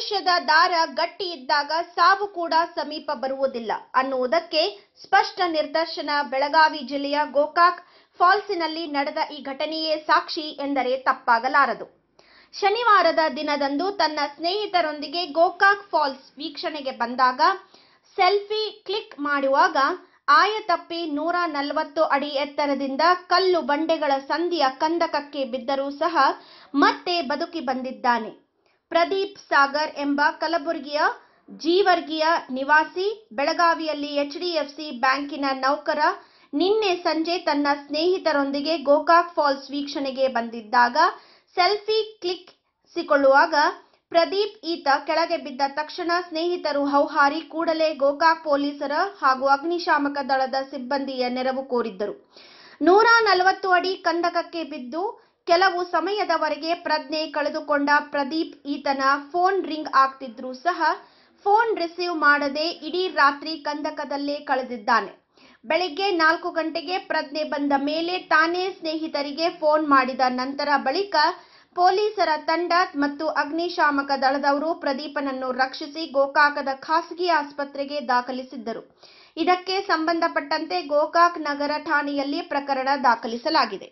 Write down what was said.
ಭವಿಷ್ಯದ ದಾರ ಗಟ್ಟಿ ಇದ್ದಾಗ ಸಾವು ಕೂಡ ಸಮೀಪ ಬರುವುದಿಲ್ಲ ಅನ್ನುವುದಕ್ಕೆ ಸ್ಪಷ್ಟ ನಿರ್ದರ್ಶನ ಬೆಳಗಾವಿ ಜಿಲ್ಲೆಯ ಗೋಕಾಕ್ ಫಾಲ್ಸ್ನಲ್ಲಿ ನಡೆದ ಈ ಘಟನೆಯೇ ಸಾಕ್ಷಿ ಎಂದರೆ ತಪ್ಪಾಗಲಾರದು ಶನಿವಾರದ ದಿನದಂದು ತನ್ನ ಸ್ನೇಹಿತರೊಂದಿಗೆ ಗೋಕಾಕ್ ಫಾಲ್ಸ್ ವೀಕ್ಷಣೆಗೆ ಬಂದಾಗ ಸೆಲ್ಫಿ ಕ್ಲಿಕ್ ಮಾಡುವಾಗ ಆಯತಪ್ಪಿ ನೂರ ನಲವತ್ತು ಅಡಿ ಎತ್ತರದಿಂದ ಕಲ್ಲು ಬಂಡೆಗಳ ಸಂಧಿಯ ಕಂದಕಕ್ಕೆ ಬಿದ್ದರೂ ಸಹ ಮತ್ತೆ ಬದುಕಿ ಬಂದಿದ್ದಾನೆ ಪ್ರದೀಪ್ ಸಾಗರ್ ಎಂಬ ಕಲಬುರಗಿಯ ಜೀವರ್ಗಿಯ ನಿವಾಸಿ ಬೆಳಗಾವಿಯಲ್ಲಿ ಎಚ್ಡಿಎಫ್ಸಿ ಬ್ಯಾಂಕಿನ ನೌಕರ ನಿನ್ನೆ ಸಂಜೆ ತನ್ನ ಸ್ನೇಹಿತರೊಂದಿಗೆ ಗೋಕಾಕ್ ಫಾಲ್ಸ್ ವೀಕ್ಷಣೆಗೆ ಬಂದಿದ್ದಾಗ ಸೆಲ್ಫಿ ಕ್ಲಿಕ್ ಸಿಕೊಳ್ಳುವಾಗ ಪ್ರದೀಪ್ ಈತ ಕೆಳಗೆ ಬಿದ್ದ ತಕ್ಷಣ ಸ್ನೇಹಿತರು ಹೌಹಾರಿ ಕೂಡಲೇ ಗೋಕಾಕ್ ಪೊಲೀಸರ ಹಾಗೂ ಅಗ್ನಿಶಾಮಕ ದಳದ ಸಿಬ್ಬಂದಿಯ ನೆರವು ಕೋರಿದ್ದರು ನೂರ ನಲವತ್ತು ಅಡಿ ಕಂದಕಕ್ಕೆ ಬಿದ್ದು ಕೆಲವು ಸಮಯದವರೆಗೆ ಪ್ರಜ್ಞೆ ಕಳೆದುಕೊಂಡ ಪ್ರದೀಪ್ ಈತನ ಫೋನ್ ರಿಂಗ್ ಆಗ್ತಿದ್ರು ಸಹ ಫೋನ್ ರಿಸೀವ್ ಮಾಡದೆ ಇಡೀ ರಾತ್ರಿ ಕಂದಕದಲ್ಲೇ ಕಳೆದಿದ್ದಾನೆ ಬೆಳಿಗ್ಗೆ ನಾಲ್ಕು ಗಂಟೆಗೆ ಪ್ರಜ್ಞೆ ಬಂದ ಮೇಲೆ ತಾನೇ ಸ್ನೇಹಿತರಿಗೆ ಫೋನ್ ಮಾಡಿದ ನಂತರ ಬಳಿಕ ಪೊಲೀಸರ ತಂಡ ಮತ್ತು ಅಗ್ನಿಶಾಮಕ ದಳದವರು ಪ್ರದೀಪನನ್ನು ರಕ್ಷಿಸಿ ಗೋಕಾಕದ ಖಾಸಗಿ ಆಸ್ಪತ್ರೆಗೆ ದಾಖಲಿಸಿದ್ದರು ಇದಕ್ಕೆ ಸಂಬಂಧಪಟ್ಟಂತೆ ಗೋಕಾಕ್ ನಗರ ಠಾಣೆಯಲ್ಲಿ ಪ್ರಕರಣ ದಾಖಲಿಸಲಾಗಿದೆ